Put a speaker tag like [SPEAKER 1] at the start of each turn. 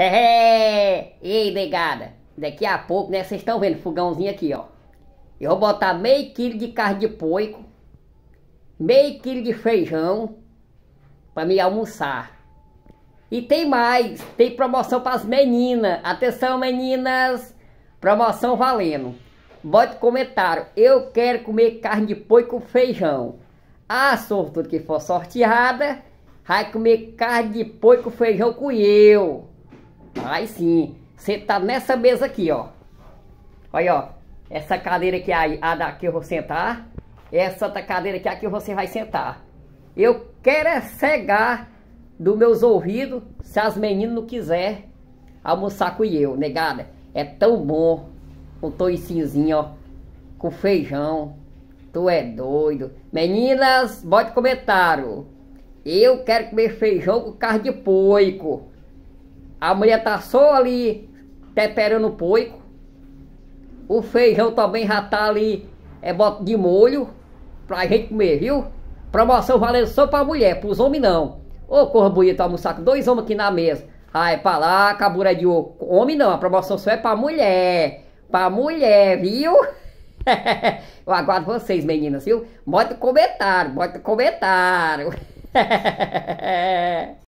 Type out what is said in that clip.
[SPEAKER 1] Ei, negada, daqui a pouco, né? Vocês estão vendo fogãozinho aqui, ó. Eu vou botar meio quilo de carne de poico, meio quilo de feijão para me almoçar. E tem mais, tem promoção para as meninas. Atenção, meninas! Promoção valendo. Bota comentário. Eu quero comer carne de porco com feijão. A sortuda que for sorteada vai comer carne de porco com feijão com eu. Aí sim, você tá nessa mesa aqui, ó. Olha, ó. Essa cadeira aqui é aí a da que eu vou sentar. Essa outra cadeira aqui é que você vai sentar. Eu quero é cegar dos meus ouvidos se as meninas não quiser almoçar com eu, negada. É tão bom um toicinhozinho, ó, com feijão. Tu é doido. Meninas, bote comentário. Eu quero comer feijão com carne de porco. A mulher tá só ali temperando o poico. O feijão também já tá ali é bota de molho pra gente comer, viu? Promoção valendo só pra mulher, pros homens não. Ô, corra bonita, almoçar com dois homens aqui na mesa. Ah, é pra lá, cabura de oco. Homem não, a promoção só é pra mulher. Pra mulher, viu? Eu aguardo vocês, meninas, viu? Bota comentário, bota comentário.